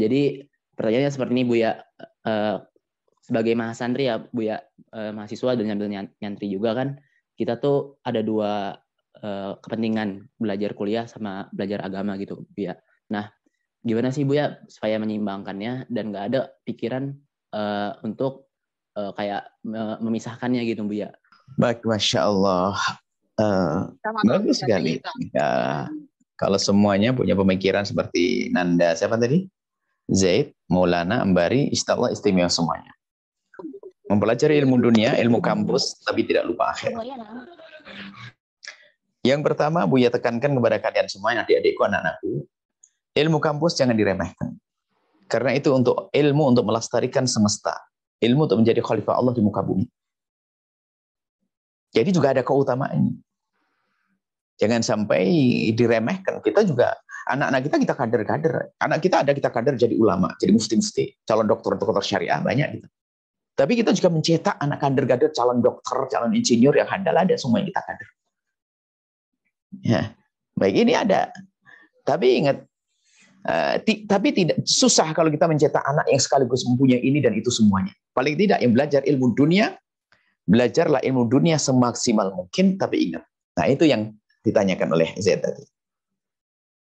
Jadi pertanyaannya seperti ini Bu ya. Uh, sebagai mahasantri ya Bu ya, eh, mahasiswa dan sambil nyantri juga kan, kita tuh ada dua eh, kepentingan belajar kuliah sama belajar agama gitu Bu ya. Nah, gimana sih Bu ya supaya menyeimbangkannya dan nggak ada pikiran untuk kayak memisahkannya gitu Bu ya. Baik, masya Allah. Uh, bagus kan sekali. Ya, kalau semuanya punya pemikiran seperti Nanda, siapa tadi? Zaid, Maulana, Ambari, Istallah istimewa semuanya. Mempelajari ilmu dunia, ilmu kampus, tapi tidak lupa akhir. Yang pertama, Buya tekankan kepada kalian semua, adik-adikku, anak-anakku, ilmu kampus jangan diremehkan. Karena itu untuk ilmu untuk melestarikan semesta. Ilmu untuk menjadi khalifah Allah di muka bumi. Jadi juga ada keutamaannya. Jangan sampai diremehkan. Kita juga anak-anak kita kita kader-kader. Anak kita ada kita kader jadi ulama, jadi mufti-mufti, calon dokter, dokter syariah banyak gitu. Tapi kita juga mencetak anak kader-kader, calon dokter, calon insinyur yang handal ada semua yang kita kader. Ya, baik ini ada. Tapi ingat, uh, ti, tapi tidak susah kalau kita mencetak anak yang sekaligus mempunyai ini dan itu semuanya. Paling tidak yang belajar ilmu dunia, belajarlah ilmu dunia semaksimal mungkin. Tapi ingat, nah itu yang ditanyakan oleh Z tadi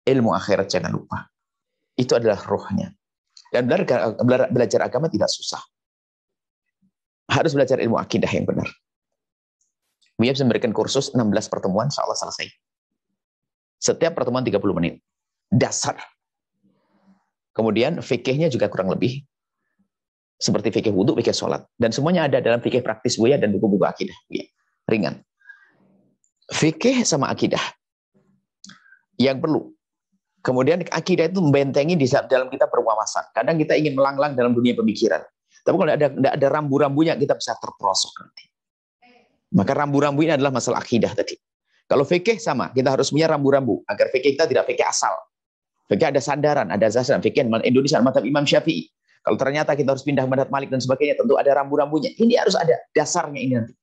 ilmu akhirat jangan lupa. Itu adalah rohnya. Dan belajar, belajar agama tidak susah. Harus belajar ilmu akidah yang benar. Mia bisa memberikan kursus 16 pertemuan, insya Allah selesai. Setiap pertemuan 30 menit. Dasar. Kemudian fikihnya juga kurang lebih seperti fikih wudhu, fikih sholat. Dan semuanya ada dalam fikih praktis Buya dan buku-buku akidah. Ya, ringan. Fikih sama akidah. Yang perlu, Kemudian akidah itu membentengi di saat dalam kita berwawasan. Kadang kita ingin melanglang dalam dunia pemikiran. Tapi kalau tidak ada, ada rambu-rambunya, kita bisa terperosok nanti. Maka rambu-rambu ini adalah masalah akidah tadi. Kalau fikih sama, kita harus punya rambu-rambu agar fikih kita tidak fikih asal. Fikih ada sandaran, ada zasan. Fikih Indonesia mata Imam Syafi'i. Kalau ternyata kita harus pindah madhab Malik dan sebagainya, tentu ada rambu-rambunya. Ini harus ada dasarnya ini nanti.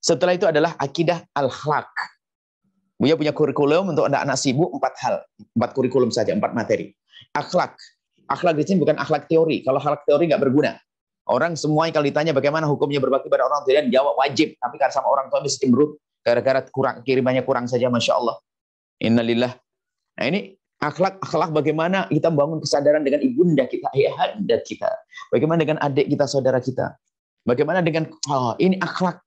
Setelah itu adalah akidah al-khlaq Buya punya kurikulum untuk anak-anak sibuk empat hal, empat kurikulum saja, empat materi. Akhlak, akhlak di sini bukan akhlak teori. Kalau akhlak teori nggak berguna. Orang semua kalau ditanya bagaimana hukumnya berbakti pada orang tua dan jawab wajib, tapi karena sama orang tua mesti cemberut gara-gara kurang kirimannya kurang saja, masya Allah. Innalillah. Nah ini akhlak akhlak bagaimana kita membangun kesadaran dengan ibunda kita, ayahanda kita, bagaimana dengan adik kita, saudara kita, bagaimana dengan oh, ini akhlak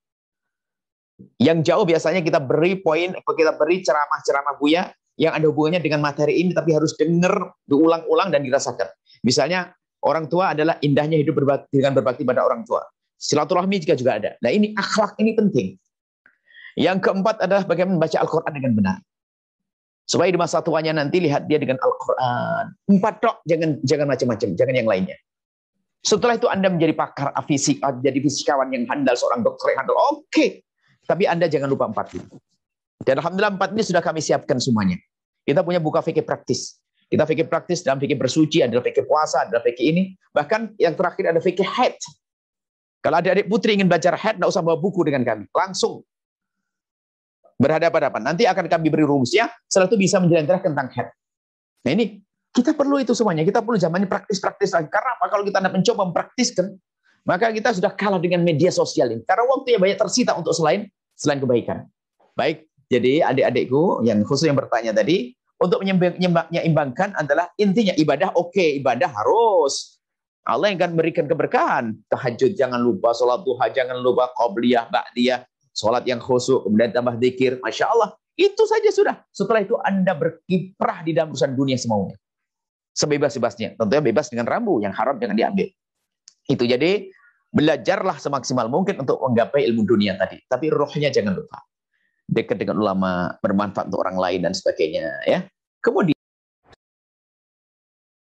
yang jauh biasanya kita beri poin, kita beri ceramah-ceramah Buya yang ada hubungannya dengan materi ini, tapi harus dengar, diulang-ulang, dan dirasakan. Misalnya, orang tua adalah indahnya hidup berbakti, dengan berbakti pada orang tua. Silaturahmi juga juga ada. Nah ini akhlak ini penting. Yang keempat adalah bagaimana membaca Al-Quran dengan benar. Supaya di masa tuanya nanti lihat dia dengan Al-Quran. Empat dok, jangan jangan macam-macam, jangan yang lainnya. Setelah itu Anda menjadi pakar fisik, jadi fisikawan yang handal, seorang dokter yang handal. Oke, okay. Tapi Anda jangan lupa empat ini. Dan Alhamdulillah empat ini sudah kami siapkan semuanya. Kita punya buka fikir praktis. Kita fikir praktis dalam fikir bersuci, ada fikir puasa, ada fikir ini. Bahkan yang terakhir ada fikir head. Kalau ada adik putri ingin belajar head, tidak usah bawa buku dengan kami. Langsung berhadapan-hadapan. Nanti akan kami beri rumusnya, setelah itu bisa menjelaskan tentang head. Nah ini, kita perlu itu semuanya. Kita perlu zamannya praktis-praktis lagi. Karena apa? Kalau kita mencoba mempraktiskan, maka kita sudah kalah dengan media sosial ini. Karena waktunya banyak tersita untuk selain selain kebaikan. Baik, jadi adik-adikku yang khusus yang bertanya tadi, untuk menyeimbangkan adalah intinya ibadah oke, okay, ibadah harus. Allah yang akan memberikan keberkahan. Tahajud jangan lupa, sholat duha jangan lupa, qobliyah, ba'diyah, sholat yang khusus, kemudian tambah zikir, Masya Allah. Itu saja sudah. Setelah itu Anda berkiprah di dalam urusan dunia semaunya. Sebebas-bebasnya. Tentunya bebas dengan rambu, yang haram jangan diambil. Itu jadi Belajarlah semaksimal mungkin untuk menggapai ilmu dunia tadi. Tapi rohnya jangan lupa. Dekat dengan ulama, bermanfaat untuk orang lain dan sebagainya. ya. Kemudian